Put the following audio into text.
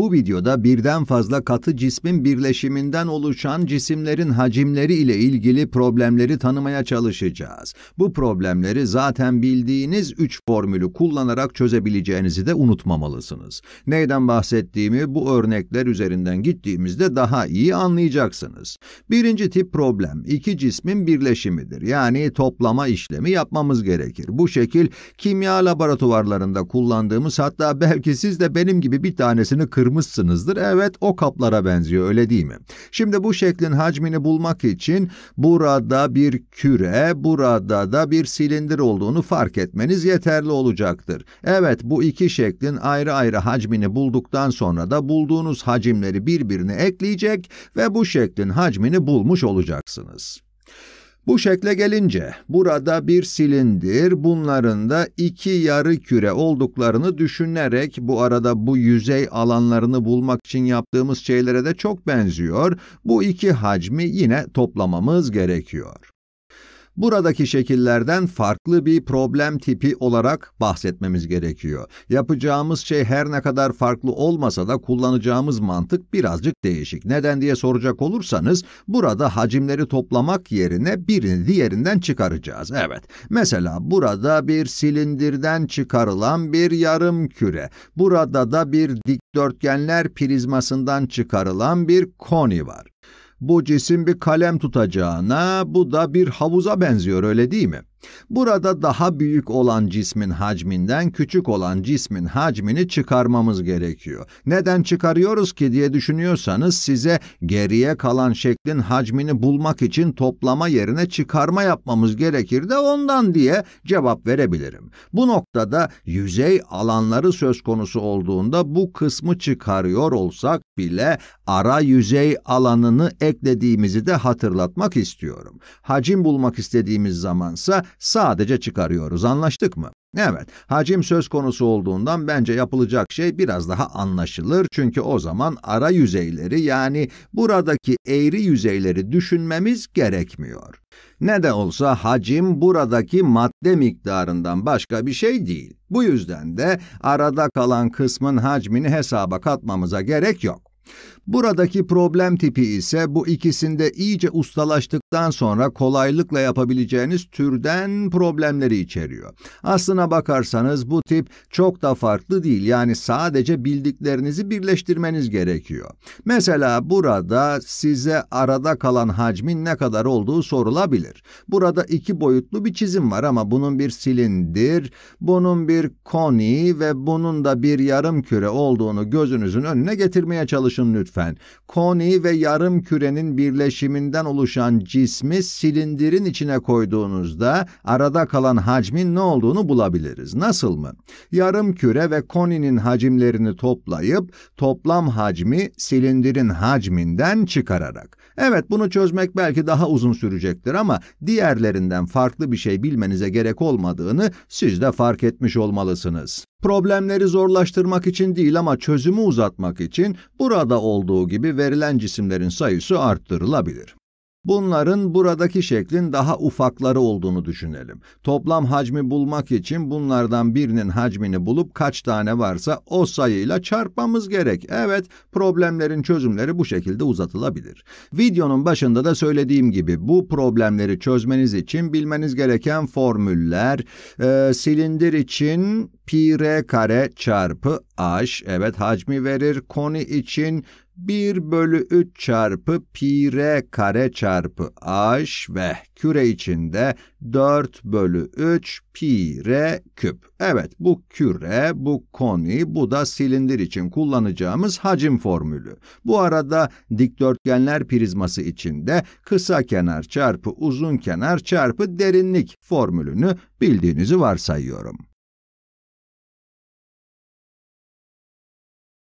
Bu videoda birden fazla katı cismin birleşiminden oluşan cisimlerin hacimleri ile ilgili problemleri tanımaya çalışacağız. Bu problemleri zaten bildiğiniz 3 formülü kullanarak çözebileceğinizi de unutmamalısınız. Neyden bahsettiğimi bu örnekler üzerinden gittiğimizde daha iyi anlayacaksınız. Birinci tip problem, iki cismin birleşimidir. Yani toplama işlemi yapmamız gerekir. Bu şekil kimya laboratuvarlarında kullandığımız hatta belki siz de benim gibi bir tanesini kırmızı ayırmışsınızdır. Evet o kaplara benziyor öyle değil mi? Şimdi bu şeklin hacmini bulmak için burada bir küre, burada da bir silindir olduğunu fark etmeniz yeterli olacaktır. Evet bu iki şeklin ayrı ayrı hacmini bulduktan sonra da bulduğunuz hacimleri birbirine ekleyecek ve bu şeklin hacmini bulmuş olacaksınız. Bu şekle gelince burada bir silindir, bunların da iki yarı küre olduklarını düşünerek bu arada bu yüzey alanlarını bulmak için yaptığımız şeylere de çok benziyor. Bu iki hacmi yine toplamamız gerekiyor buradaki şekillerden farklı bir problem tipi olarak bahsetmemiz gerekiyor. Yapacağımız şey her ne kadar farklı olmasa da kullanacağımız mantık birazcık değişik. Neden diye soracak olursanız burada hacimleri toplamak yerine birini diğerinden çıkaracağız. Evet. Mesela burada bir silindirden çıkarılan bir yarım küre. Burada da bir dikdörtgenler prizmasından çıkarılan bir koni var. Bu cisim bir kalem tutacağına, bu da bir havuza benziyor öyle değil mi? Burada daha büyük olan cismin hacminden küçük olan cismin hacmini çıkarmamız gerekiyor. Neden çıkarıyoruz ki diye düşünüyorsanız size geriye kalan şeklin hacmini bulmak için toplama yerine çıkarma yapmamız gerekir de ondan diye cevap verebilirim. Bu noktada yüzey alanları söz konusu olduğunda bu kısmı çıkarıyor olsak bile ara yüzey alanını eklediğimizi de hatırlatmak istiyorum. Hacim bulmak istediğimiz zamansa sadece çıkarıyoruz. Anlaştık mı? Evet, hacim söz konusu olduğundan bence yapılacak şey biraz daha anlaşılır çünkü o zaman ara yüzeyleri yani buradaki eğri yüzeyleri düşünmemiz gerekmiyor. Ne de olsa hacim buradaki madde miktarından başka bir şey değil. Bu yüzden de arada kalan kısmın hacmini hesaba katmamıza gerek yok. Buradaki problem tipi ise bu ikisinde iyice ustalaştıktan sonra kolaylıkla yapabileceğiniz türden problemleri içeriyor. Aslına bakarsanız bu tip çok da farklı değil. Yani sadece bildiklerinizi birleştirmeniz gerekiyor. Mesela burada size arada kalan hacmin ne kadar olduğu sorulabilir. Burada iki boyutlu bir çizim var ama bunun bir silindir, bunun bir koni ve bunun da bir yarım küre olduğunu gözünüzün önüne getirmeye çalışın çalışın lütfen. Koni ve yarım kürenin birleşiminden oluşan cismi silindirin içine koyduğunuzda arada kalan hacmin ne olduğunu bulabiliriz. Nasıl mı? Yarım küre ve koninin hacimlerini toplayıp toplam hacmi silindirin hacminden çıkararak. Evet bunu çözmek belki daha uzun sürecektir ama diğerlerinden farklı bir şey bilmenize gerek olmadığını siz de fark etmiş olmalısınız. Problemleri zorlaştırmak için değil ama çözümü uzatmak için burada olduğu gibi verilen cisimlerin sayısı arttırılabilir. Bunların buradaki şeklin daha ufakları olduğunu düşünelim. Toplam hacmi bulmak için bunlardan birinin hacmini bulup kaç tane varsa o sayıyla çarpmamız gerek. Evet, problemlerin çözümleri bu şekilde uzatılabilir. Videonun başında da söylediğim gibi bu problemleri çözmeniz için bilmeniz gereken formüller, e, silindir için pi r kare çarpı h, evet hacmi verir, koni için 1 bölü 3 çarpı pi r kare çarpı h ve küre içinde 4 bölü 3 pi r küp. Evet bu küre, bu koni, bu da silindir için kullanacağımız hacim formülü. Bu arada dikdörtgenler prizması içinde kısa kenar çarpı uzun kenar çarpı derinlik formülünü bildiğinizi varsayıyorum.